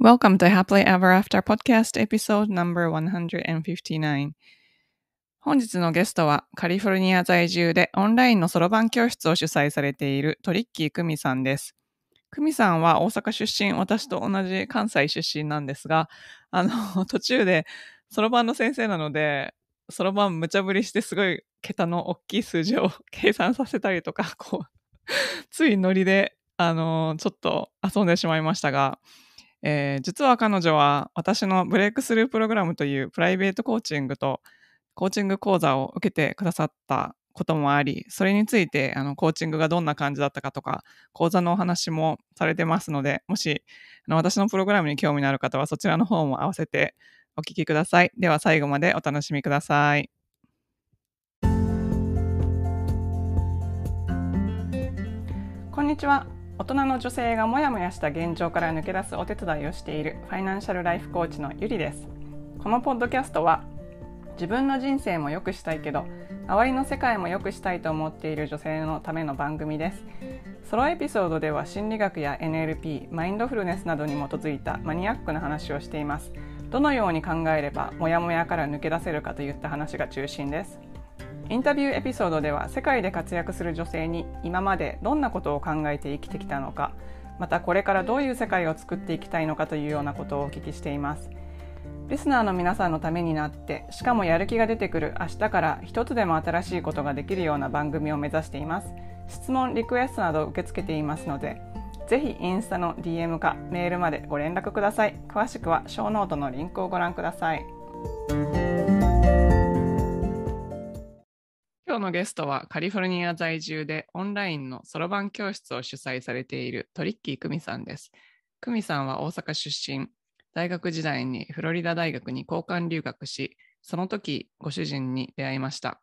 Welcome to Happily Ever After Podcast Episode No.159 本日のゲストはカリフォルニア在住でオンラインのそろばん教室を主催されているトリッキー久美さんです。久美さんは大阪出身、私と同じ関西出身なんですが、あの、途中でそろばんの先生なので、そろばん無茶ぶりしてすごい桁の大きい数字を 計算させたりとか、こう、ついノリで、あの、ちょっと遊んでしまいましたが、えー、実は彼女は私のブレイクスループログラムというプライベートコーチングとコーチング講座を受けてくださったこともありそれについてあのコーチングがどんな感じだったかとか講座のお話もされてますのでもしあの私のプログラムに興味のある方はそちらの方も合わせてお聞きくださいでは最後までお楽しみくださいこんにちは大人の女性がモヤモヤした現状から抜け出すお手伝いをしているファイナンシャルライフコーチのゆりですこのポッドキャストは自分の人生も良くしたいけど周りの世界も良くしたいと思っている女性のための番組ですソロエピソードでは心理学や NLP マインドフルネスなどに基づいたマニアックな話をしていますどのように考えればモヤモヤから抜け出せるかといった話が中心ですインタビューエピソードでは世界で活躍する女性に今までどんなことを考えて生きてきたのかまたこれからどういう世界を作っていきたいのかというようなことをお聞きしていますリスナーの皆さんのためになってしかもやる気が出てくる明日から一つでも新しいことができるような番組を目指しています質問リクエストなど受け付けていますのでぜひインスタの DM かメールまでご連絡ください詳しくはショーノートのリンクをご覧ください今日のゲストはカリフォルニア在住でオンラインのそろばん教室を主催されているトリッキー久美さんです。久美さんは大阪出身、大学時代にフロリダ大学に交換留学し、その時ご主人に出会いました。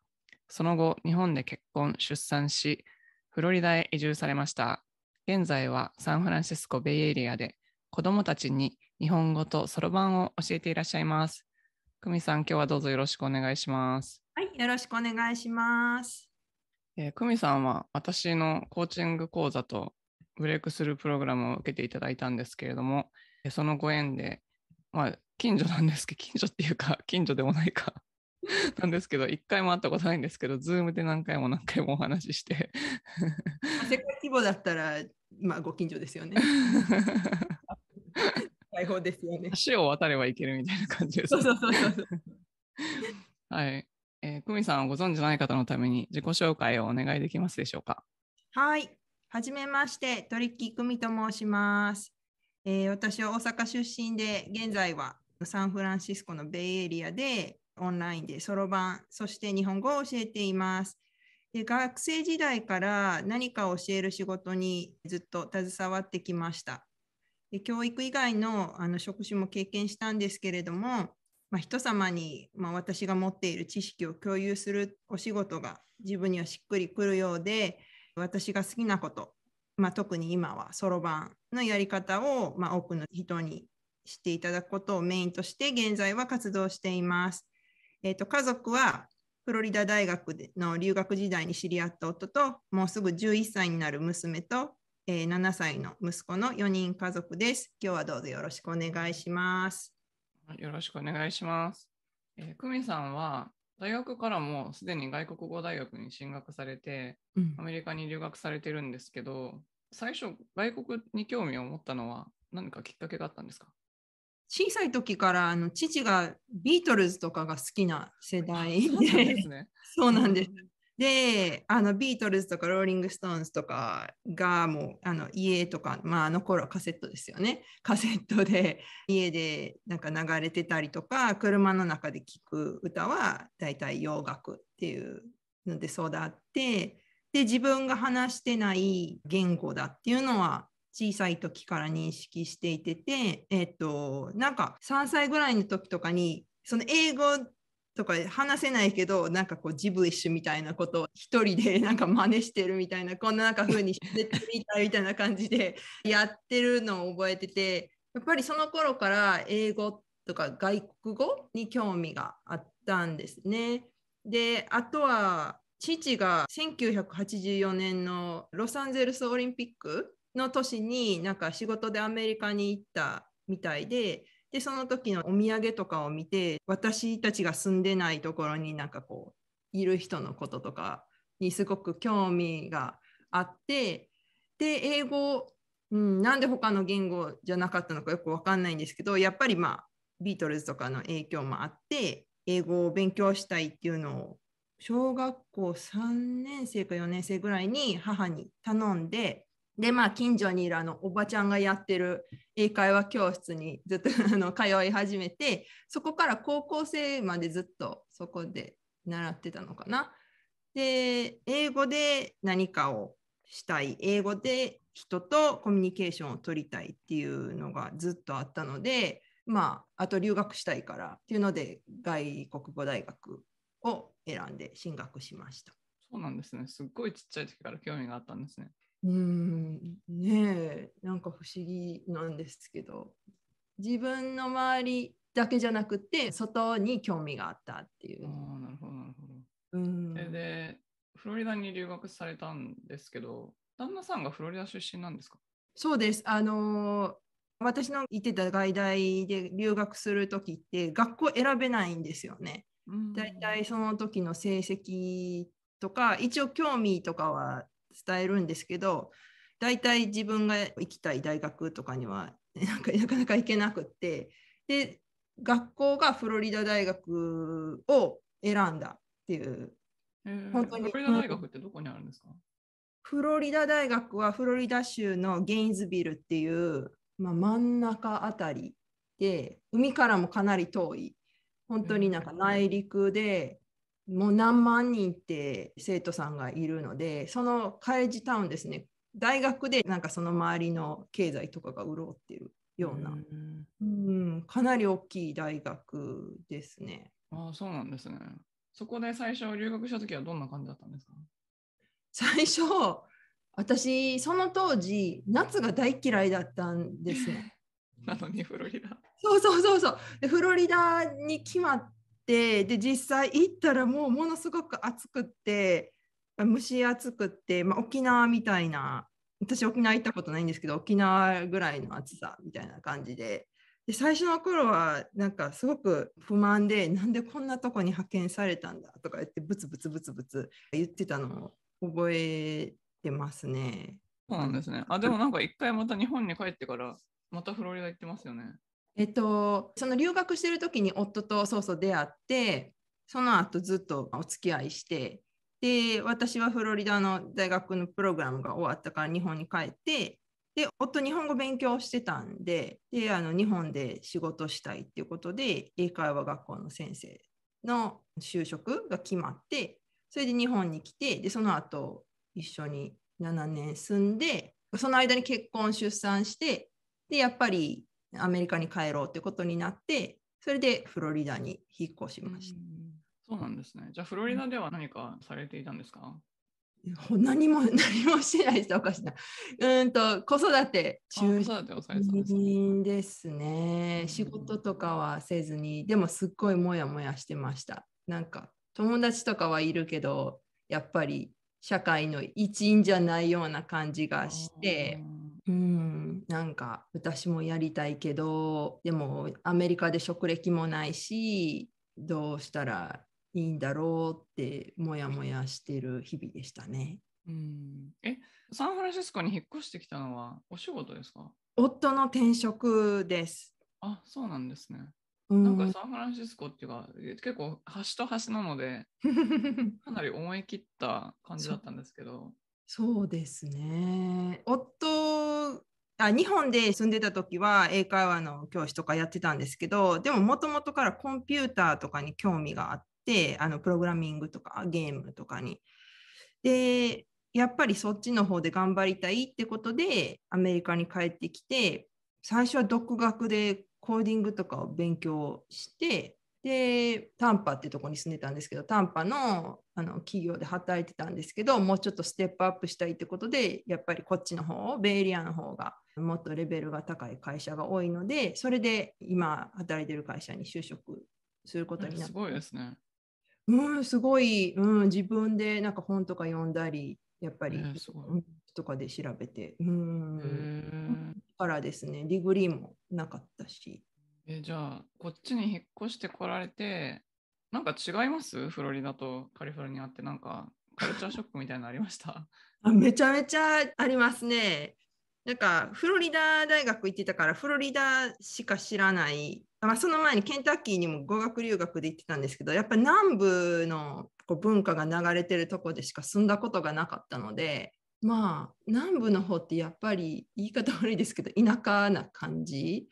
その後、日本で結婚、出産し、フロリダへ移住されました。現在はサンフランシスコベイエリアで子どもたちに日本語とそろばんを教えていらっしゃいます。久美さん、今日はどうぞよろしくお願いします。はい、よろしくお願いします。えー、久美さんは私のコーチング講座とブレイクスループログラムを受けていただいたんですけれども、そのご縁で、まあ、近所なんですけど、近所っていうか、近所でもないか なんですけど、一回も会ったことないんですけど、ズームで何回も何回もお話しして世界規模だったら、まあ、ご近所ですよね。解 放ですよね。橋を渡れば行けるみたいな感じです。そうそうそうそう。はい。えー、久美さんをご存知ない方のために自己紹介をお願いできますでしょうか。はい、はじめまして、鳥木久美と申します。えー、私は大阪出身で、現在はサンフランシスコのベイエリアでオンラインでそろばん、そして日本語を教えています。で学生時代から何かを教える仕事にずっと携わってきました。で教育以外のあの職種も経験したんですけれども、まあ、人様に、まあ、私が持っている知識を共有するお仕事が自分にはしっくりくるようで私が好きなこと、まあ、特に今はそろばんのやり方を、ま多くの人に知っていただくことをメインとして現在は活動しています。えーと、と家族はフロリダ大学での留学時代に知り合った夫ともうすぐ11歳になる娘と、えー、7歳の息子の4人家族です。今日はどうぞよろしくお願いします。よろしくお願いします。えー、久美さんは大学からもすでに外国語大学に進学されて、うん、アメリカに留学されてるんですけど、最初外国に興味を持ったのは何かきっかけがあったんですか小さい時からあの父がビートルズとかが好きな世代で、そうなんです、ね、であのビートルズとかローリング・ストーンズとかがもうあの家とか、まあ、あの頃はカセットですよねカセットで 家でなんか流れてたりとか車の中で聴く歌はだいたい洋楽っていうので育ってで自分が話してない言語だっていうのは小さい時から認識していてて、えっと、なんか3歳ぐらいの時とかにその英語とか話せないけどなんかこうジブリッシュみたいなことを一人で なんか真似してるみたいなこんななんか風にしてみたいみたいな感じで やってるのを覚えててやっぱりその頃から英語とか外国語に興味があったんですね。であとは父が1984年のロサンゼルスオリンピックの年になんか仕事でアメリカに行ったみたいででその時のお土産とかを見て私たちが住んでないところになんかこういる人のこととかにすごく興味があってで英語、うん、なんで他の言語じゃなかったのかよく分かんないんですけどやっぱりまあビートルズとかの影響もあって英語を勉強したいっていうのを小学校3年生か4年生ぐらいに母に頼んででまあ近所にいるあのおばちゃんがやってる英会話教室にずっとあの通い始めてそこから高校生までずっとそこで習ってたのかな。で英語で何かをしたい英語で人とコミュニケーションを取りたいっていうのがずっとあったのでまああと留学したいからっていうので外国語大学を選んで進学しました。そうなんですね。すっごいちっちゃい時から興味があったんですね。うんねえなんか不思議なんですけど自分の周りだけじゃなくて外に興味があったっていう。あなるほどなるほど。うん、でフロリダに留学されたんですけど旦那さんがフロリダ出身なんですかそうです。あの私の行ってた外大で留学する時って学校選べないんですよね。だいたいその時の成績とか一応興味とかは伝えるんですけど大体自分が行きたい大学とかには なんかなかなか行けなくってで学校がフロリダ大学を選んだっていう、本当にフロリダ大学ってどこにあるんですかフロリダ大学はフロリダ州のゲインズビルっていう、まあ、真ん中あたりで海からもかなり遠い本当になんか内陸で、もう何万人って生徒さんがいるのでそのカレッジタウンですね大学でなんかその周りの経済とかが潤ってるようなうんかなり大きい大学ですね。ああそうなんですね。そこで最初留学した時はどんな感じだったんですか最初私その当時夏が大嫌いだったんですね。なのにフロリダ。そうそうそうそう。でフロリダに決まっってで実際行ったらもうものすごく暑くって蒸し暑くって、まあ、沖縄みたいな私沖縄行ったことないんですけど沖縄ぐらいの暑さみたいな感じでで最初の頃はなんかすごく不満でなんでこんなとこに派遣されたんだとか言ってブツブツブツブツ言ってたのを覚えてますね。そうなんですねあでもなんか一回また日本に帰ってからまたフロリダ行ってますよね。えっと、その留学してる時に夫とそうそう出会って、その後ずっとお付き合いして、で、私はフロリダの大学のプログラムが終わったから日本に帰って、で、夫日本語勉強してたんで、で、あの日本で仕事したいっていうことで、英会話学校の先生の就職が決まって、それで日本に来て、で、その後一緒に7年住んで、その間に結婚、出産して、で、やっぱりアメリカに帰ろうってことになってそれでフロリダに引っ越しました。そうなんですね。じゃあフロリダでは何かされていたんですか、何も 何もしてないですおかしな。うんと子育て中心ですね。仕事とかはせずにでもすっごいモヤモヤしてました。なんか友達とかはいるけどやっぱり社会の一員じゃないような感じがして。うん、なんか私もやりたいけどでもアメリカで職歴もないしどうしたらいいんだろうってモヤモヤしてる日々でしたね。うん、えサンフランシスコに引っ越してきたのはお仕事ですか夫の転職です。あそうなんですね。うん、なんかサンフランシスコっていうか結構端と端なので かなり思い切った感じだったんですけど。そうですね夫あ日本で住んでた時は英会話の教師とかやってたんですけどでももともとからコンピューターとかに興味があってあのプログラミングとかゲームとかに。でやっぱりそっちの方で頑張りたいってことでアメリカに帰ってきて最初は独学でコーディングとかを勉強してで短波っていうとこに住んでたんですけど短波のあの企業で働いてたんですけどもうちょっとステップアップしたいってことでやっぱりこっちの方ベイエリアの方がもっとレベルが高い会社が多いのでそれで今働いてる会社に就職することになった。すごいですね。うんすごい、うん、自分でなんか本とか読んだりやっぱり、とかで調べてうんからですねディグリーもなかったしえじゃあこっちに引っ越してこられてなんか違いますフロリダとカリフォルニアってなんかカルチャーショックみたいなのありました あめちゃめちゃありますね。なんかフロリダ大学行ってたからフロリダしか知らない、まあ、その前にケンタッキーにも語学留学で行ってたんですけどやっぱ南部のこう文化が流れてるとこでしか住んだことがなかったのでまあ南部の方ってやっぱり言い方悪いですけど田舎な感じ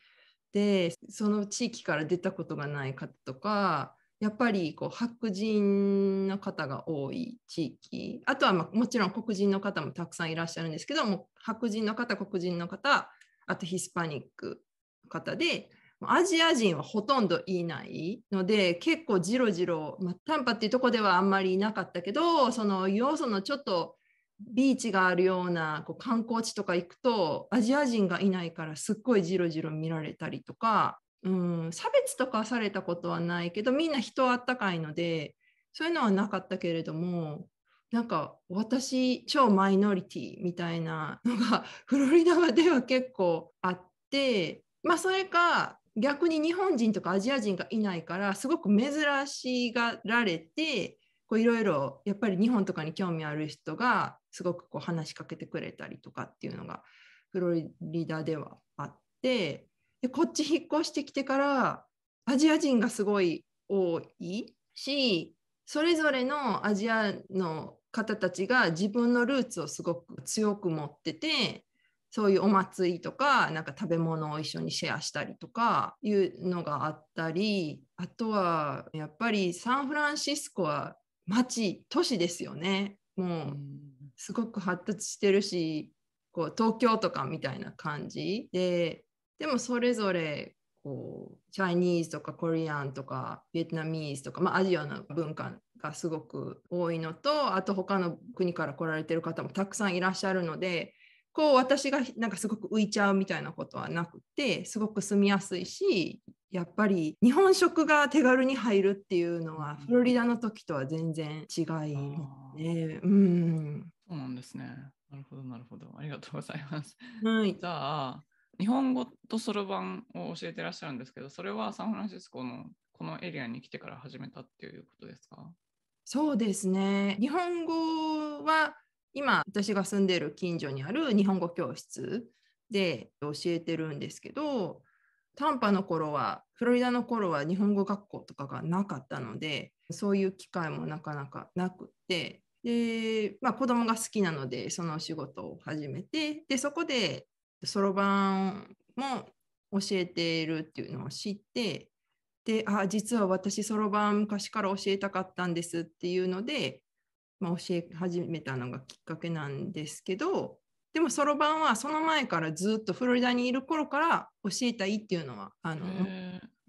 でその地域から出たことがない方とかやっぱりこう白人の方が多い地域あとは、まあ、もちろん黒人の方もたくさんいらっしゃるんですけども白人の方黒人の方あとヒスパニックの方でアジア人はほとんどいないので結構ジロジロ、まあ、タンパっていうとこではあんまりいなかったけどその要素のちょっとビーチがあるようなこう観光地とか行くとアジア人がいないからすっごいジロジロ見られたりとか、うん、差別とかされたことはないけどみんな人あったかいのでそういうのはなかったけれどもなんか私超マイノリティみたいなのが フロリダでは結構あってまあそれか逆に日本人とかアジア人がいないからすごく珍しがられていろいろやっぱり日本とかに興味ある人がすごくこう話しかけてくれたりとかっていうのがフロリダではあってでこっち引っ越してきてからアジア人がすごい多いしそれぞれのアジアの方たちが自分のルーツをすごく強く持っててそういうお祭りとかなんか食べ物を一緒にシェアしたりとかいうのがあったりあとはやっぱりサンフランシスコは町都市ですよねもうすごく発達してるしこう東京とかみたいな感じででもそれぞれこうチャイニーズとかコリアンとかベトナミーズとか、まあ、アジアの文化がすごく多いのとあと他の国から来られてる方もたくさんいらっしゃるのでこう私がなんかすごく浮いちゃうみたいなことはなくてすごく住みやすいしやっぱり日本食が手軽に入るっていうのはフロリダの時とは全然違いますね。うん、そうなんですね。なるほどなるほど。ありがとうございます。はい、じゃあ日本語とそろばんを教えてらっしゃるんですけどそれはサンフランシスコのこのエリアに来てから始めたっていうことですかそうですね。日本語は今私が住んでる近所にある日本語教室で教えてるんですけど短波の頃はフロリダの頃は日本語学校とかがなかったのでそういう機会もなかなかなくってで、まあ、子供が好きなのでその仕事を始めてでそこでそろばんも教えているっていうのを知ってであ実は私そろばん昔から教えたかったんですっていうのでまあ、教え始めたのがきっかけなんですけどでもそろばんはその前からずっとフロリダにいる頃から教えたいっていうのはあの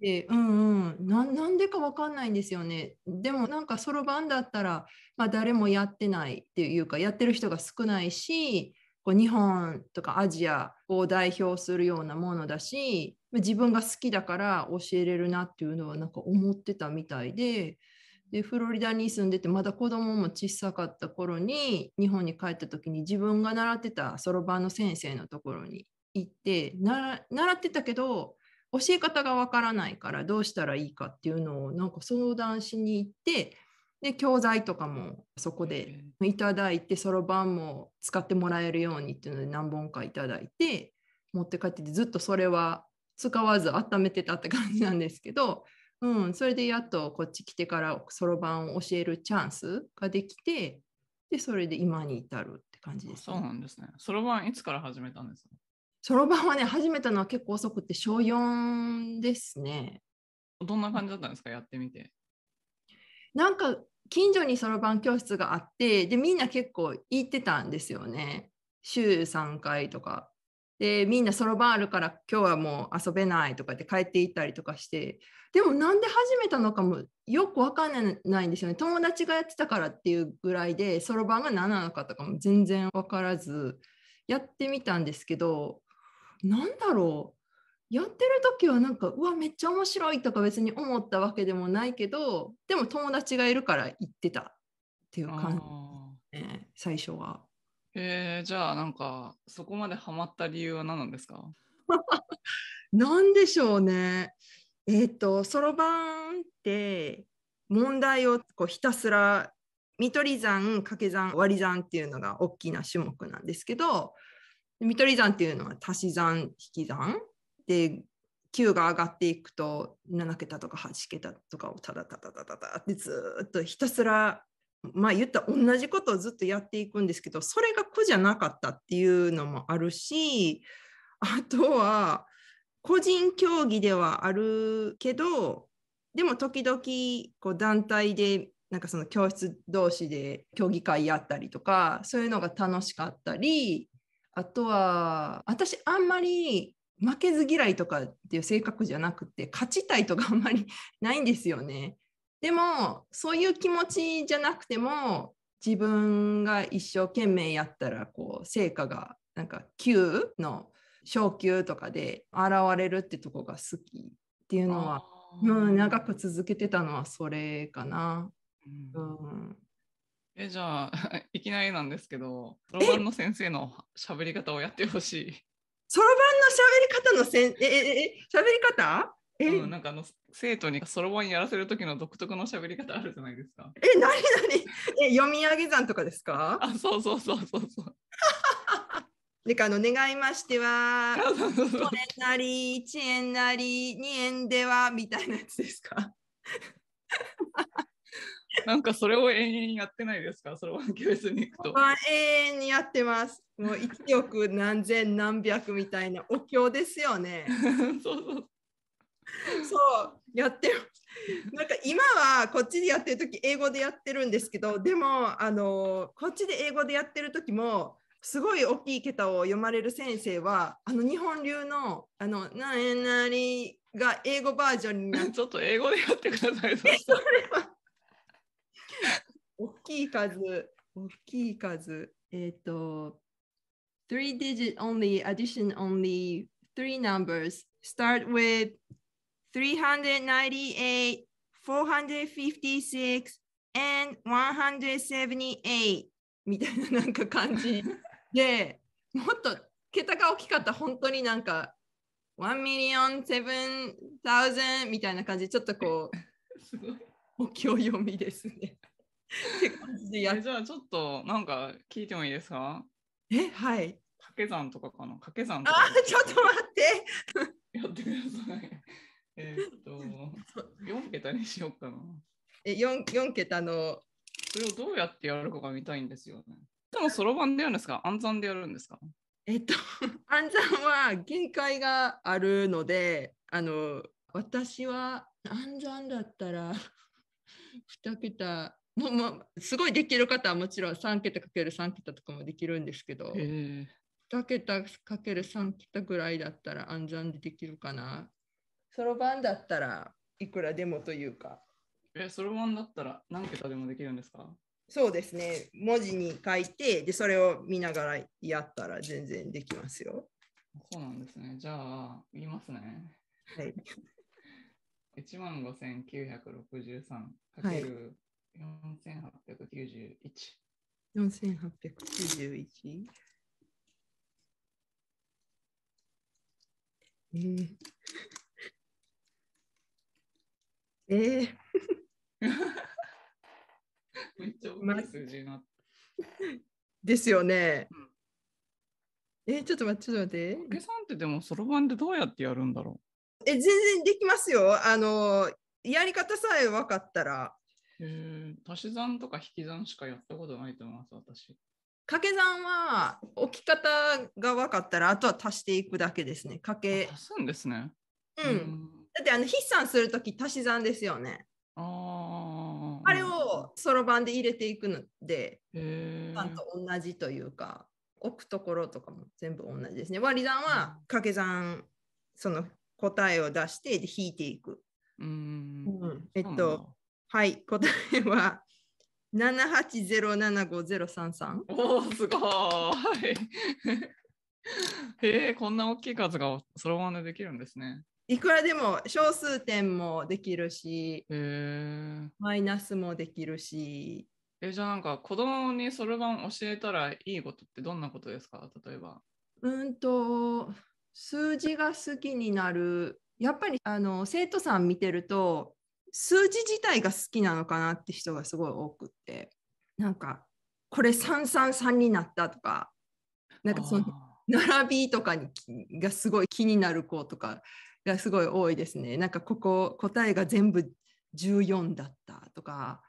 でうんうんなんでか分かんないんですよねでもなんかそろばんだったら、まあ、誰もやってないっていうかやってる人が少ないしこう日本とかアジアを代表するようなものだし自分が好きだから教えれるなっていうのはなんか思ってたみたいででフロリダに住んでてまだ子供も小さかった頃に日本に帰った時に自分が習ってたそろばんの先生のところに行って習ってたけど教え方がわからないからどうしたらいいかっていうのをなんか相談しに行ってで教材とかもそこでいただいてそろばんも使ってもらえるようにっていうので何本かいただいて持って帰っててずっとそれは使わず温めてたって感じなんですけどうん、それでやっとこっち来てからそろばんを教えるチャンスができてでそれで今に至るって感じです、ね、そうなんですねそろばんいつから始めたんですかそろばんはね始めたのは結構遅くて小4ですねどんな感じだったんですかやってみてなんか近所にそろばん教室があってでみんな結構行ってたんですよね週3回とかでみんなそろばんあるから今日はもう遊べないとかって帰っていったりとかしてでもなんで始めたのかもよく分かんないんですよね友達がやってたからっていうぐらいでそろばんが何なのかとかも全然分からずやってみたんですけどなんだろうやってる時はなんかうわめっちゃ面白いとか別に思ったわけでもないけどでも友達がいるから行ってたっていう感じ、ね、最初は。えー、じゃあなんかそこまでハマった理由は何なんですか何 でしょうね。えっ、ー、とそろばんって問題をこうひたすら見取り算掛け算割り算っていうのが大きな種目なんですけど見取り算っていうのは足し算引き算で9が上がっていくと7桁とか8桁とかをただただただただってずっとひたすらまあ言った同じことをずっとやっていくんですけどそれが苦じゃなかったっていうのもあるしあとは個人競技ではあるけどでも時々こう団体でなんかその教室同士で競技会やったりとかそういうのが楽しかったりあとは私あんまり負けず嫌いとかっていう性格じゃなくて勝ちたいとかあんまりないんですよね。でもそういう気持ちじゃなくても自分が一生懸命やったらこう成果がなんか9の昇級とかで現れるってとこが好きっていうのは、うん、長く続けてたのはそれかな。うん、えじゃあ いきなりなんですけどそろばんの先生の喋り方をやってほしい。そろばんの喋り方のせんえええ喋り方えん、なんかあの生徒にそろばんやらせる時の独特の喋り方あるじゃないですか。え、なになにえ、読み上げ算とかですかあ、そうそうそうそうそう。で かあの願いましては、これなり、1円なり、2円ではみたいなやつですか。なんかそれを延々やってないですか、それは教室に行くと。まあ、永遠にやってます。もう1億何千何百みたいなお経ですよね。そうそう そうやってるなんか今はこっちでやってる時英語でやってるんですけどでもあのこっちで英語でやってる時もすごい大きい桁を読まれる先生はあの日本流の「あのなえなり」が英語バージョンにな ちょっと英語でやってくださいそれは 大きい数大きい数えっ、ー、と three digit only addition only three numbers start with 398, 456, and 178みたいななんか感じ で、もっと桁が大きかった本当になんか1 million 7000みたいな感じちょっとこう すごいお経読みですねって感じでやじゃあちょっとなんか聞いてもいいですかえはい掛け算とかかな掛け算とかあちょっと待って やってくださいえっと、4桁にしようかな。え、4, 4桁の。それをどうやってやるかが見たいんですよね。でも、そろばんでやるんですか暗算でやるんですかえっと、暗算は限界があるので、あの、私は暗算だったら2桁、もう、ますごいできる方はもちろん3桁かける3桁とかもできるんですけど、2桁かける3桁ぐらいだったら暗算でできるかなそろばんだったらいくらでもというか。え、そろばんだったら何桁でもできるんですかそうですね。文字に書いて、で、それを見ながらやったら全然できますよ。そうなんですね。じゃあ、言いますね。はい。1 万5963かける4891。4891? えーええー、めっちゃ大きい数字になった。ですよね。うんえー、ちょっと待って、ちょっと待って。おけさんってでも、そろばんでどうやってやるんだろうえ、全然できますよ。あの、やり方さえ分かったら。え足し算とか引き算しかやったことないと思います、私。掛け算は置き方が分かったら、あとは足していくだけですね。掛け。足すんですね。うん。うんだってあの筆算する時足し算ですよね。ああれをそろばんで入れていくので、ちゃんと同じというか、置くところとかも全部同じですね。割り算は掛け算、その答えを出してで引いていく。うんうん、えっと、はい、答えは七八ゼロ七五ゼロ三三。おお、すごい。へえ、こんな大きい数がそろばんでできるんですね。いくらでも小数点もできるし、えー、マイナスもできるし。えじゃあなんか子供にそろばん教えたらいいことってどんなことですか例えば。うんと数字が好きになるやっぱりあの生徒さん見てると数字自体が好きなのかなって人がすごい多くってなんかこれ333になったとかなんかその並びとかにがすごい気になる子とかがすごい多いですね。なんかここ答えが全部14だったとか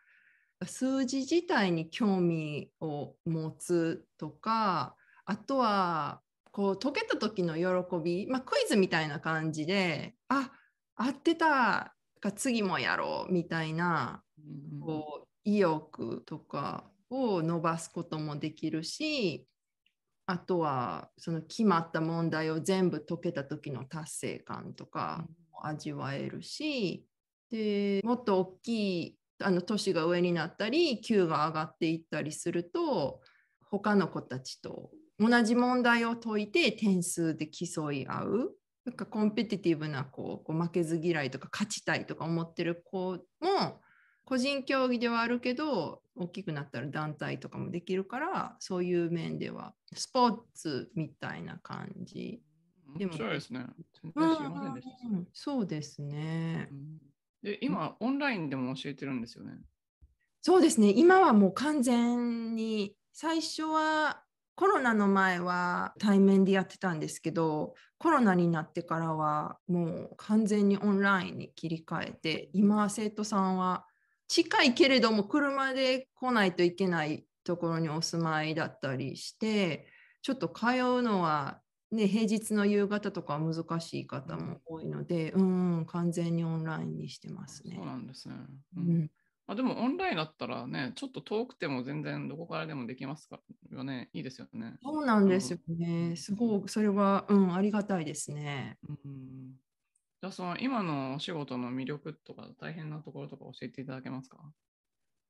数字自体に興味を持つとかあとはこう解けた時の喜び、まあ、クイズみたいな感じであ合ってたか次もやろうみたいなこう意欲とかを伸ばすこともできるしあとはその決まった問題を全部解けた時の達成感とかも味わえるし、でもっと大きいあの都市が上になったり級が上がっていったりすると他の子たちと同じ問題を解いて点数で競い合うなんかコンペティティブな子こう負けず嫌いとか勝ちたいとか思ってる子も個人競技ではあるけど大きくなったら団体とかもできるからそういう面ではスポーツみたいな感じでも面白いですねでそうですね、で今オンラインでも教えてるんですよねそうですね今はもう完全に最初はコロナの前は対面でやってたんですけどコロナになってからはもう完全にオンラインに切り替えて今生徒さんは近いけれども車で来ないといけないところにお住まいだったりしてちょっと通うのは、ね、平日の夕方とか難しい方も多いので、うん、うん完全にオンラインにしてますね。そうなんですね、うん、まあ、でもオンラインだったらね、ちょっと遠くても全然どこからでもできますからね、いいですよね。そうなんですよね。すごくそれは、うん、ありがたいですね。うん、じゃあその今のお仕事の魅力とか大変なところとか教えていただけますか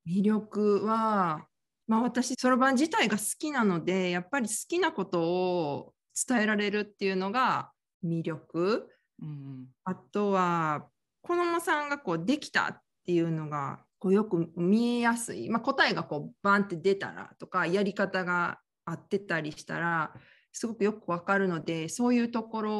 魅力は、まあ、私そろばん自体が好きなのでやっぱり好きなことを伝えられるっていうのが魅力、うん、あとは子どもさんがこうできたっていうのがこうよく見えやすい、まあ、答えがこうバンって出たらとかやり方が合ってたりしたらすごくよくわかるのでそういうところ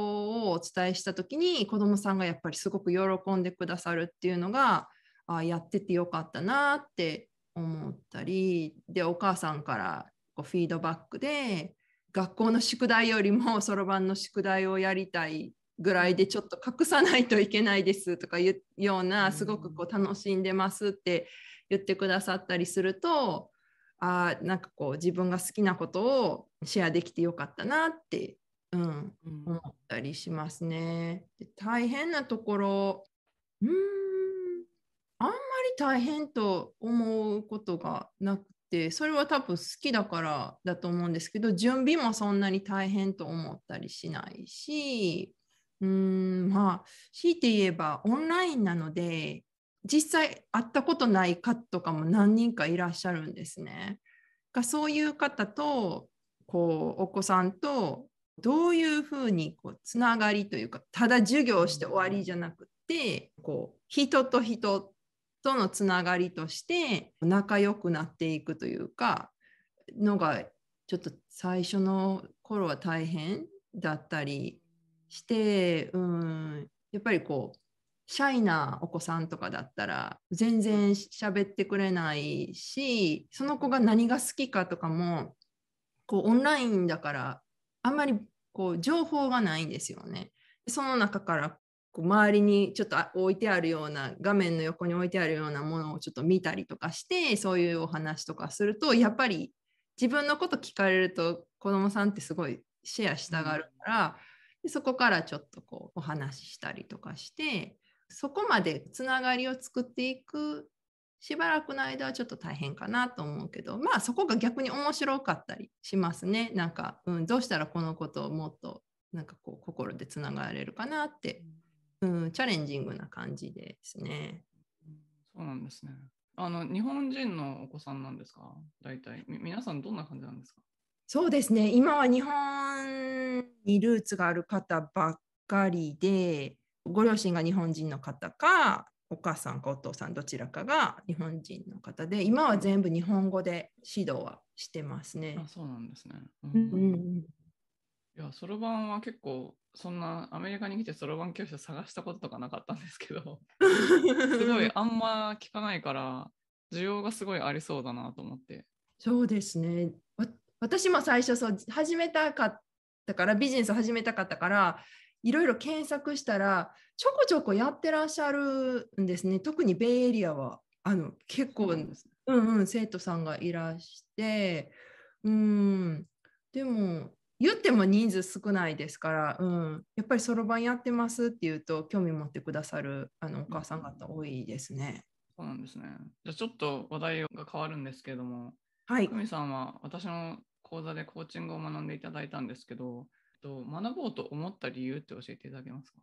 をお伝えした時に子どもさんがやっぱりすごく喜んでくださるっていうのがあやっててよかったなって思ったりでお母さんからこうフィードバックで学校の宿題よりもそろばんの宿題をやりたいぐらいでちょっと隠さないといけないですとかいうようなすごくこう楽しんでますって言ってくださったりするとあなんかこう自分が好きなことをシェアできてよかったなって、うん、うん、思ったりしますね。で大変なところうんあんまり大変と思うことがなくてそれは多分好きだからだと思うんですけど準備もそんなに大変と思ったりしないしうんまあ強いて言えばオンラインなので実際会ったことない方とかも何人かいらっしゃるんですね。がそういう方とこうお子さんとどういうふうにこうつながりというかただ授業して終わりじゃなくてこう人と人とのつながりとして仲良くなっていくというかのがちょっと最初の頃は大変だったりしてうんやっぱりこうシャイなお子さんとかだったら全然喋ってくれないしその子が何が好きかとかもこうオンラインだからあんまりこう情報がないんですよね。その中からこう周りにちょっと置いてあるような画面の横に置いてあるようなものをちょっと見たりとかしてそういうお話とかするとやっぱり自分のこと聞かれると子どもさんってすごいシェアしたがるから、そこからちょっとこうお話ししたりとかしてそこまでつながりを作っていくしばらくの間はちょっと大変かなと思うけどまあそこが逆に面白かったりしますねなんか、うん、どうしたらこのことをもっとなんかこう心でつながれるかなって、うん、チャレンジングな感じですね。そうなんですねあの日本人のお子さんなんですか大体皆さんどんな感じなんですかそうですね今は日本にルーツがある方ばっかりでご両親が日本人の方かお母さんかお父さんどちらかが日本人の方で今は全部日本語で指導はしてますね。あそうなんですね。うん、うん、いやそろばんは結構そんなアメリカに来てそろばん教室探したこととかなかったんですけど すごいあんま聞かないから需要がすごいありそうだなと思って。そうですね私も最初そう始めたかったからビジネスを始めたかったからいろいろ検索したらちょこちょこやってらっしゃるんですね特にベイエリアはあの結構、うんうん、生徒さんがいらしてうんでも言っても人数少ないですから、うん、やっぱりそろばんやってますっていうと興味持ってくださるあのお母さん方多いですね。そうなんですね。じゃあちょっと話題が変わるんですけれども、はい、久美さんは私の講座でコーチングを学んでいただいたんですけど、と学ぼうと思った理由って教えていただけますか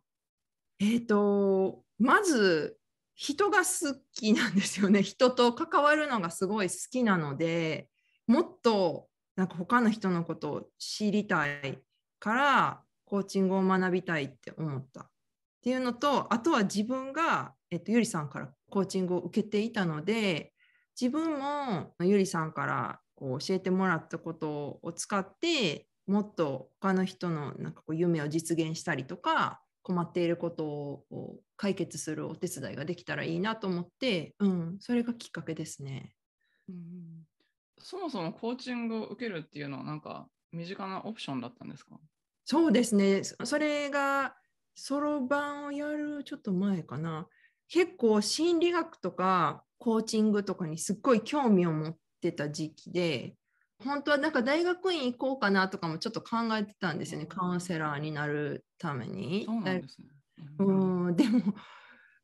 えっ、とまず人が好きなんですよね 人と関わるのがすごい好きなのでもっとなんか他の人のことを知りたいからコーチングを学びたいって思ったっていうのとあとは自分が、えっと、ゆりさんからコーチングを受けていたので自分もゆりさんからこう教えてもらったことを使ってもっと他の人のなんかこう夢を実現したりとか困っていることを解決するお手伝いができたらいいなと思って、うん、それがきっかけですね。うん、そもそもコーチングを受けるっていうのはなんか身近なオプションだったんですかそうですねそれがそろばんをやるちょっと前かな結構心理学とかコーチングとかにすっごい興味を持ってた時期で本当はなんか大学院行こうかなとかもちょっと考えてたんですよね、カウンセラーになるために。うんででも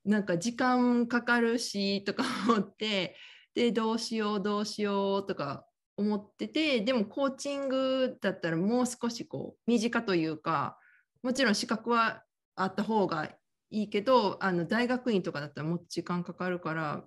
なんか時間かかるしとか思ってでどうしようどうしようとか思っててでもコーチングだったらもう少しこう身近というかもちろん資格はあった方がいいけどあの大学院とかだったらもっと時間かかるから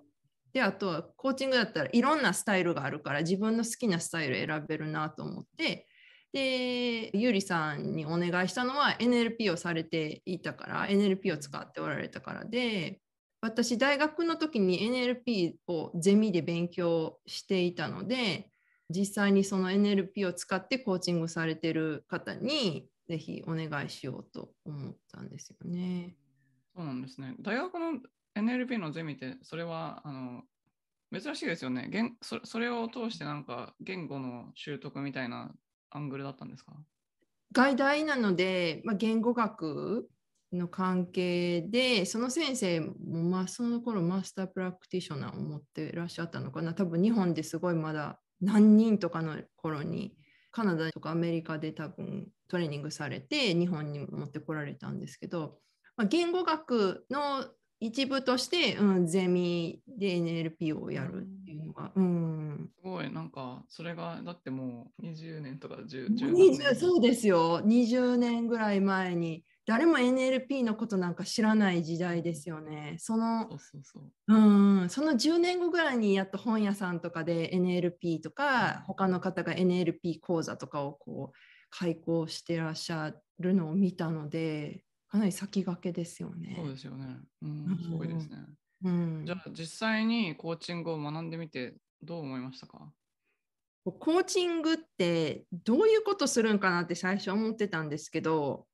であとはコーチングだったらいろんなスタイルがあるから自分の好きなスタイル選べるなと思ってでゆりさんにお願いしたのは NLP をされていたから NLP を使っておられたからで私大学の時に NLP をゼミで勉強していたので実際にその NLP を使ってコーチングされてる方にぜひお願いしようと思ったんですよね。そうなんですね大学の NLP のゼミって、それは、あの、珍しいですよね言そ。それを通してなんか言語の習得みたいなアングルだったんですか外大なので、まあ、言語学の関係でその先生もまあその頃マスタープラクティショナーを持ってらっしゃったのかな多分日本ですごいまだ何人とかの頃にカナダとかアメリカで多分トレーニングされて日本に持ってこられたんですけど、まあ、言語学の一部として、うん、ゼミで NLP をやるっていうのが、うん、すごいなんかそれがだってもう20年とか 10, 10そうですよ20年ぐらい前に誰も NLP のことなんか知らない時代ですよね。そのそうんその10年後ぐらいにやっと本屋さんとかで NLP とか他の方が NLP 講座とかをこう開講してらっしゃるのを見たのでかなり先駆けですよね。そうですよね。うん、すごいですね。うん、じゃあ実際にコーチングを学んでみてどう思いましたかコーチングってどういうことするんかなって最初思ってたんですけど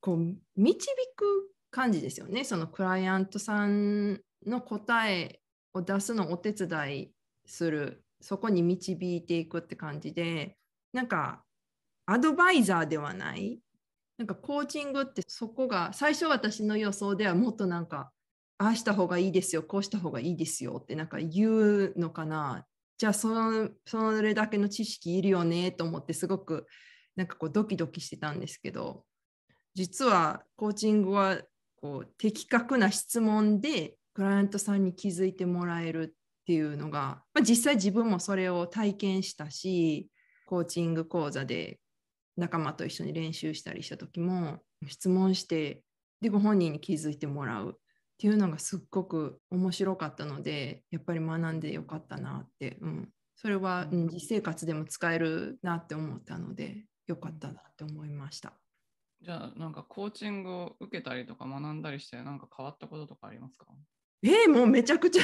こう導く感じですよねそのクライアントさんの答えを出すのをお手伝いするそこに導いていくって感じでなんかアドバイザーではないなんかコーチングってそこが最初私の予想ではもっとなんかああした方がいいですよこうした方がいいですよってなんか言うのかなじゃあそのそれだけの知識いるよねと思ってすごくなんかこうドキドキしてたんですけど実はコーチングはこう的確な質問でクライアントさんに気づいてもらえるっていうのが、まあ、実際自分もそれを体験したしコーチング講座で仲間と一緒に練習したりした時も質問してでご本人に気づいてもらうっていうのがすっごく面白かったのでやっぱり学んでよかったなって、うん、それは、うん、実生活でも使えるなって思ったのでよかったなって思いました。じゃあなんかコーチングを受けたりとか学んだりしてなんか変わったこととかありますかえー、もうめちゃくちゃ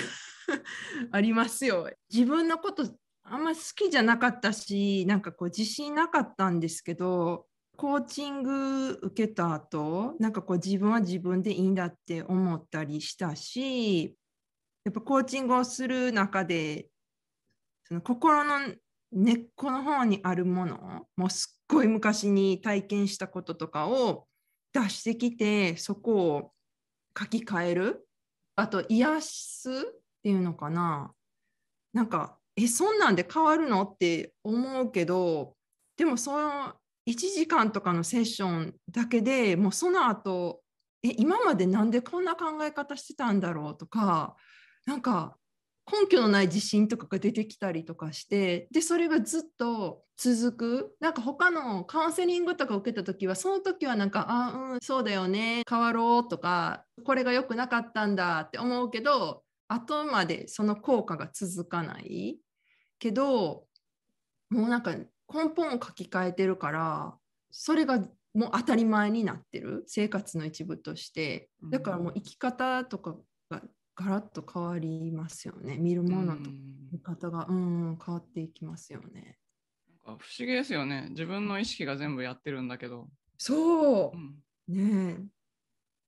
ありますよ。自分のことあんまり好きじゃなかったしなんかこう自信なかったんですけどコーチング受けた後なんかこう自分は自分でいいんだって思ったりしたしやっぱコーチングをする中でその心の根っこの方にあるものもうすっごい昔に体験したこととかを出してきてそこを書き換えるあと癒すっていうのかななんかえそんなんで変わるのって思うけどでもその1時間とかのセッションだけでもうその後え今までなんでこんな考え方してたんだろうとかなんか根拠のない自信とかが出てきたりとかしてでそれがずっと続くなんか他のカウンセリングとか受けた時はその時はなんかあうんそうだよね変わろうとかこれが良くなかったんだって思うけど後までその効果が続かないけどもうなんか根本を書き換えてるからそれがもう当たり前になってる生活の一部としてだからもう生き方とかがガラッと変わりますよね見るものと見方がうん変わっていきますよねなんか不思議ですよね自分の意識が全部やってるんだけどそう、うん、ね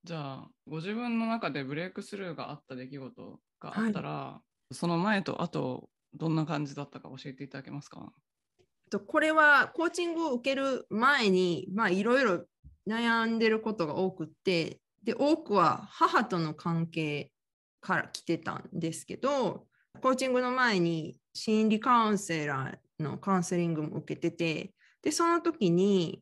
じゃあご自分の中でブレイクスルーがあった出来事があったら、はい、その前と後どんな感じだったか教えていただけますかこれはコーチングを受ける前にいろいろ悩んでることが多くってで多くは母との関係から来てたんですけどコーチングの前に心理カウンセラーのカウンセリングも受けててでその時に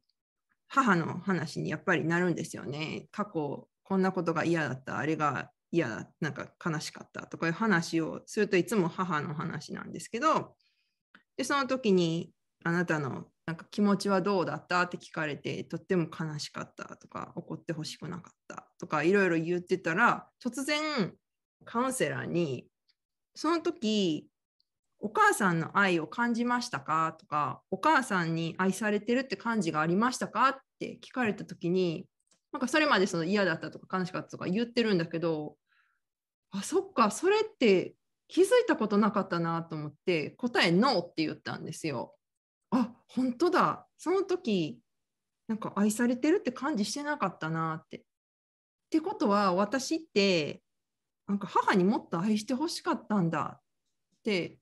母の話にやっぱりなるんですよね過去こんなことが嫌だったあれが嫌だなんか悲しかったとかいう話をするといつも母の話なんですけどでその時にあなたのなんか気持ちはどうだったって聞かれてとっても悲しかったとか怒ってほしくなかったとかいろいろ言ってたら突然カウンセラーにその時お母さんの愛を感じましたかとかお母さんに愛されてるって感じがありましたかって聞かれた時になんかそれまでその嫌だったとか悲しかったとか言ってるんだけどあそっかそれって気づいたことなかったなと思って答え「NO」って言ったんですよ。あ本当だその時なんか愛されてるって感じしてなかったなって。ってことは私ってなんか母にもっと愛してほしかったんだって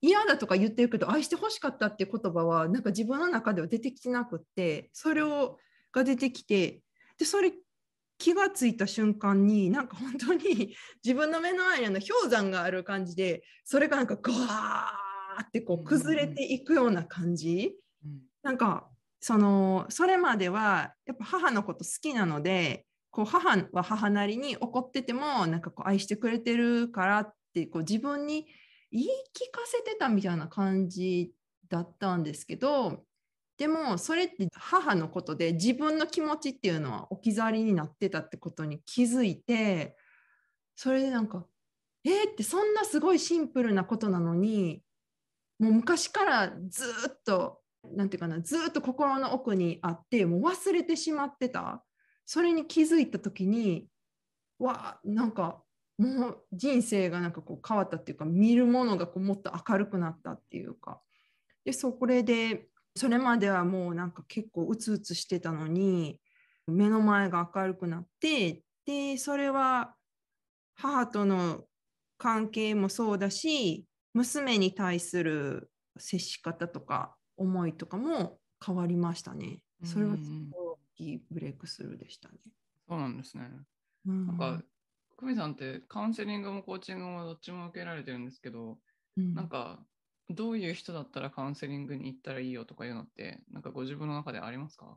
嫌だとか言ってるけど愛してほしかったって言葉はなんか自分の中では出てきてなくってそれをが出てきてでそれ気がついた瞬間になんか本当に自分の目の前にあの氷山がある感じでそれがなんかガーってこう崩れていくような感じ、うんうん、なんかそのそれまではやっぱ母のこと好きなのでこう母は母なりに怒っててもなんかこう愛してくれてるからってこう自分に言い聞かせてたみたいな感じだったんですけどでもそれって母のことで自分の気持ちっていうのは置き去りになってたってことに気づいてそれでなんかえー、ってそんなすごいシンプルなことなのにもう昔からずっと何て言うかなずっと心の奥にあってもう忘れてしまってたそれに気づいた時にわなんかもう人生がなんかこう変わったっていうか見るものがこうもっと明るくなったっていうかでそこでそれまではもうなんか結構うつうつしてたのに目の前が明るくなってでそれは母との関係もそうだし娘に対する接し方とか思いとかも変わりましたね。それは大きいブレイクスルーでしたね。そうなんですね。うん、なんか久美さんってカウンセリングもコーチングもどっちも受けられてるんですけど、うん、なんかどういう人だったらカウンセリングに行ったらいいよとかいうのってなんかご自分の中でありますか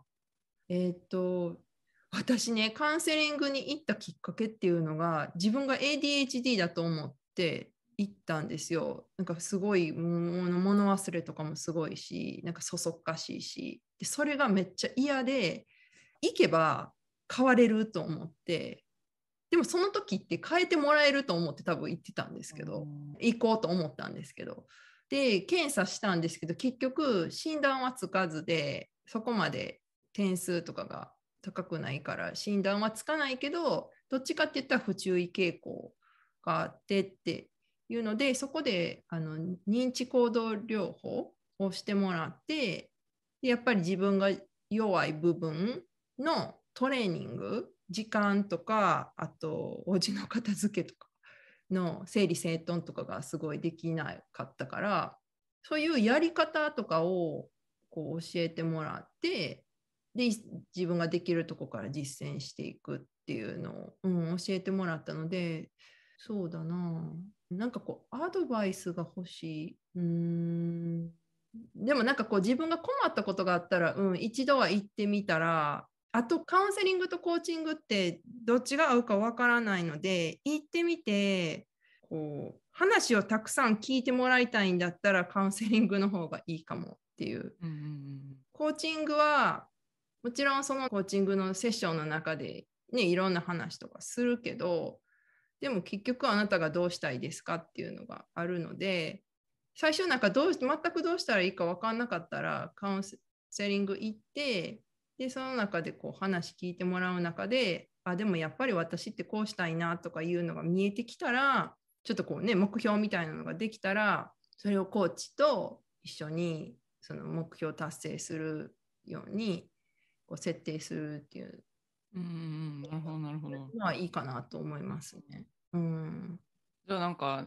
えー、っと私ねカウンセリングに行ったきっかけっていうのが自分が ADHD だと思って行ったんですよ。なんかすごい物忘れとかもすごいしなんかそそっかしいしでそれがめっちゃ嫌で行けば変われると思ってでもその時って変えてもらえると思って多分行ってたんですけど行こうと思ったんですけどで検査したんですけど結局診断はつかずでそこまで点数とかが高くないから診断はつかないけどどっちかって言ったら不注意傾向があってっていうのでそこであの認知行動療法をしてもらってでやっぱり自分が弱い部分のトレーニング時間とかあとおじの片付けとかの整理整頓とかがすごいできなかったからそういうやり方とかをこう教えてもらってで自分ができるとこから実践していくっていうのを、うん、教えてもらったのでそうだななんかこうアドバイスが欲しいうんでもなんかこう自分が困ったことがあったら、うん、一度は行ってみたらあとカウンセリングとコーチングってどっちが合うかわからないので行ってみてこう話をたくさん聞いてもらいたいんだったらカウンセリングの方がいいかもっていう。うん、コーチングはもちろんそのコーチングのセッションの中で、ね、いろんな話とかするけどでも結局あなたがどうしたいですかっていうのがあるので最初なんかどう全くどうしたらいいか分かんなかったらカウンセリング行ってでその中でこう話聞いてもらう中であでもやっぱり私ってこうしたいなとかいうのが見えてきたらちょっとこうね目標みたいなのができたらそれをコーチと一緒にその目標達成するようにこう設定するっていう。うんなるほどなるほど。まあいいかなと思いますね。うん。じゃあなんか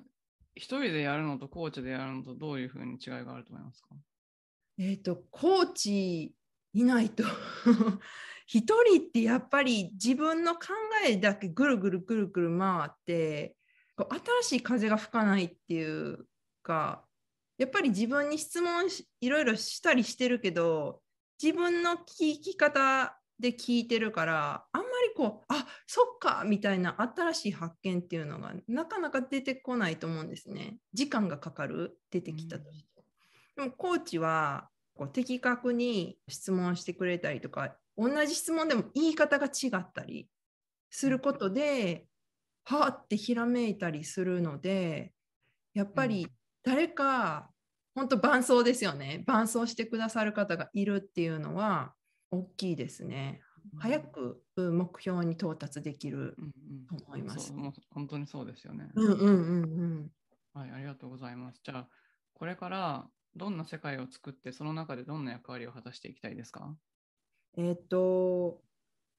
一人でやるのとコーチでやるのとどういうふうに違いがあると思いますかえっ、ー、とコーチいないと 一人ってやっぱり自分の考えだけぐるぐるぐるぐる回って新しい風が吹かないっていうかやっぱり自分に質問いろいろしたりしてるけど自分の聞き方で聞いてるからあんまりこうあそっかみたいな新しい発見っていうのがなかなか出てこないと思うんですね時間がかかる出てきたとして、うん、でもコーチはこう的確に質問してくれたりとか同じ質問でも言い方が違ったりすることではーってひらめいたりするのでやっぱり誰か、うん、本当伴奏ですよね伴奏してくださる方がいるっていうのは大きいですね。早く目標に到達できると思います。うんうん、う本当にそうですよね。うんうんうんうん。はい、ありがとうございます。じゃあこれからどんな世界を作って、その中でどんな役割を果たしていきたいですかえっ、と、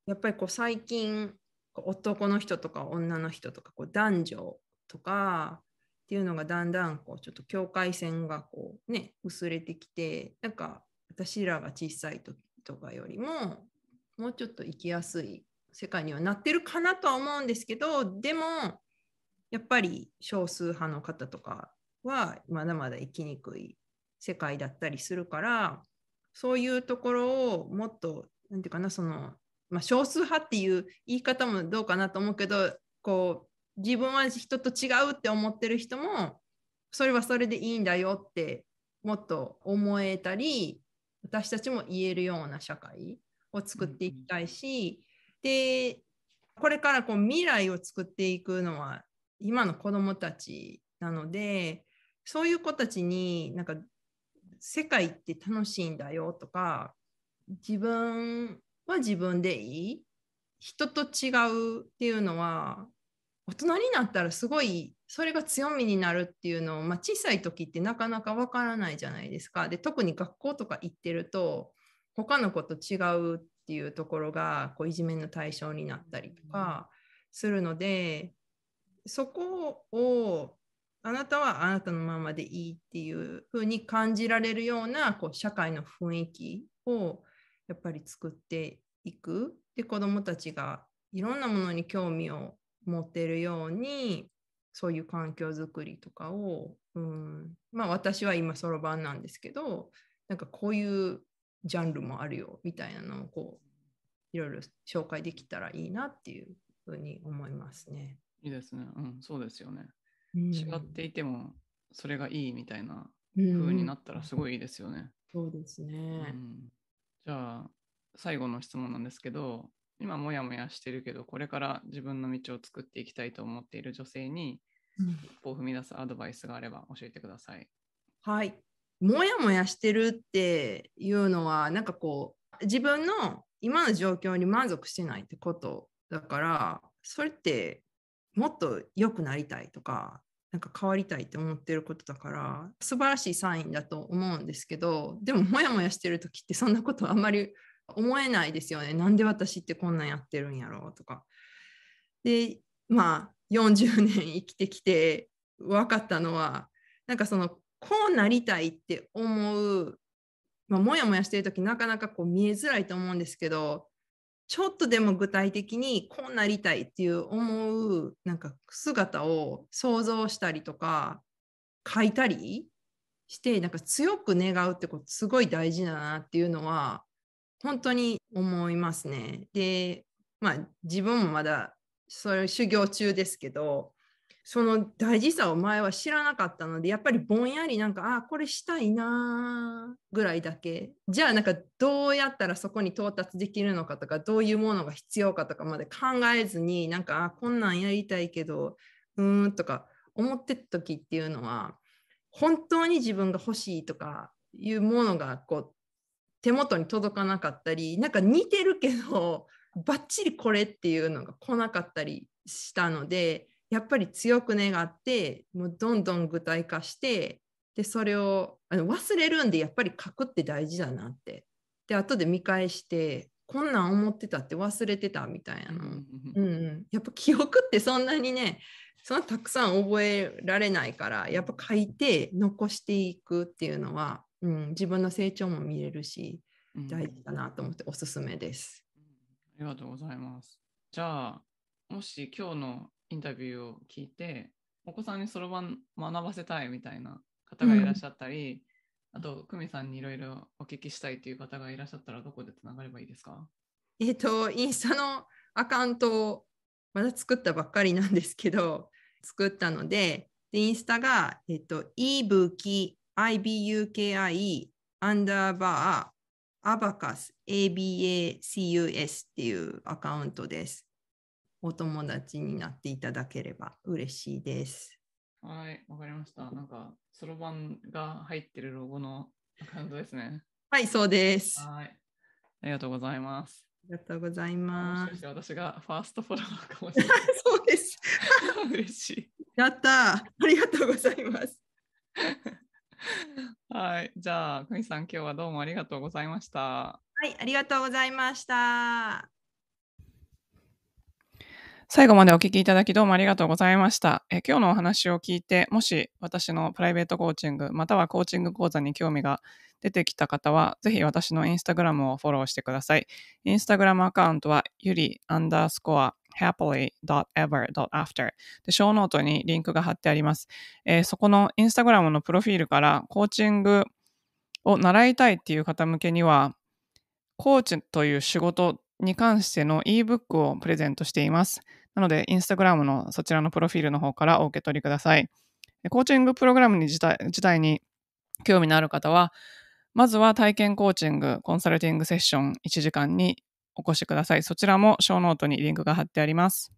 やっぱりこう最近、男の人とか女の人とかこう男女とかっていうのがだんだんこうちょっと境界線がこうね薄れてきてなんか私らが小さい時とかよりももうちょっと生きやすい世界にはなってるかなとは思うんですけどでもやっぱり少数派の方とかはまだまだ生きにくい世界だったりするからそういうところをもっと何て言うかなその、まあ、少数派っていう言い方もどうかなと思うけどこう自分は人と違うって思ってる人もそれはそれでいいんだよってもっと思えたり私たちも言えるような社会を作っていきたいし、うん、でこれからこう未来を作っていくのは今の子どもたちなのでそういう子たちになんか世界って楽しいんだよとか自分は自分でいい人と違うっていうのは大人になったらすごいそれが強みになるっていうのを、まあ、小さい時ってなかなかわからないじゃないですか。で特に学校とか行ってると他の子と違うっていうところがこういじめの対象になったりとかするので、そこをあなたはあなたのままでいいっていうふうに感じられるようなこう社会の雰囲気をやっぱり作っていくで子どもたちがいろんなものに興味を持ってるようにそういう環境づくりとかを、うん、まあ私は今そろばんなんですけどなんかこういうジャンルもあるよみたいなのをこういろいろ紹介できたらいいなっていうふうに思いますね。いいですね。うん、そうですよね。違っていてもそれがいいみたいな風になったらすごいいいですよね。そうですね、うん、じゃあ最後の質問なんですけど今もやもやしてるけどこれから自分の道を作っていきたいと思っている女性に一歩踏み出すアドバイスがあれば教えてください。はいもやもやしてるっていうのはなんかこう自分の今の状況に満足しないってことだからそれってもっと良くなりたいとかなんか変わりたいって思ってることだから素晴らしいサインだと思うんですけどでもモヤモヤしてる時ってそんなことあんまり思えないですよねなんで私ってこんなんやってるんやろうとか。でまあ40年生きてきて分かったのはなんかそのこうなりたいって思う、モヤもやもやしてる時なかなかこう見えづらいと思うんですけどちょっとでも具体的にこうなりたいっていう思うなんか姿を想像したりとか書いたりしてなんか強く願うってことすごい大事だなっていうのは本当に思いますね。でまあ自分もまだそれ修行中ですけどその大事さを前は知らなかったのでやっぱりぼんやりなんかあこれしたいなぐらいだけじゃあなんかどうやったらそこに到達できるのかとかどういうものが必要かとかまで考えずになんかあこんなんやりたいけどうーんとか思ってた時っていうのは本当に自分が欲しいとかいうものがこう手元に届かなかったりなんか似てるけどばっちりこれっていうのが来なかったりしたのでやっぱり強く願ってもうどんどん具体化してでそれをあの忘れるんでやっぱり書くって大事だなってで後で見返してこんなん思ってたって忘れてたみたいなの、うん、うん、やっぱ記憶ってそんなにねそんなたくさん覚えられないからやっぱ書いて残していくっていうのは、うん、自分の成長も見れるし大事だなと思っておすすめです。うん、ありがとうございます。じゃあもし今日のインタビューを聞いてお子さんにそろばん学ばせたいみたいな方がいらっしゃったり、うん、あと久美さんにいろいろお聞きしたいという方がいらっしゃったらどこでつながればいいですかえっ、とインスタのアカウントをまだ作ったばっかりなんですけど作ったのででインスタが、えっ、ー、と、e b u k i ibuki アンダーバーアバカス abacus っていうアカウントです。お友達になっていただければ嬉しいです。はい、わかりました。なんか、そろばんが入ってるロゴのアカウントですね。はい、そうです。はい。ありがとうございます。ありがとうございます。し私がファーストフォローかもしれない。そうです。嬉しい。やった。ありがとうございます。はい、じゃあ、くみさん、今日はどうもありがとうございました。はい、ありがとうございました。最後までお聞きいただきどうもありがとうございました。え今日のお話を聞いて、もし私のプライベートコーチング、またはコーチング講座に興味が出てきた方は、ぜひ私のインスタグラムをフォローしてください。インスタグラムアカウントは、ゆりアンダースコア happily.ever.after で、ショーノートにリンクが貼ってあります。えー、そこのインスタグラムのプロフィールから、コーチングを習いたいっていう方向けには、コーチという仕事に関しての ebook をプレゼントしています。なので、インスタグラムのそちらのプロフィールの方からお受け取りください。コーチングプログラムに自体自体に興味のある方は、まずは体験コーチング、コンサルティングセッション1時間にお越しください。そちらもショーノートにリンクが貼ってあります。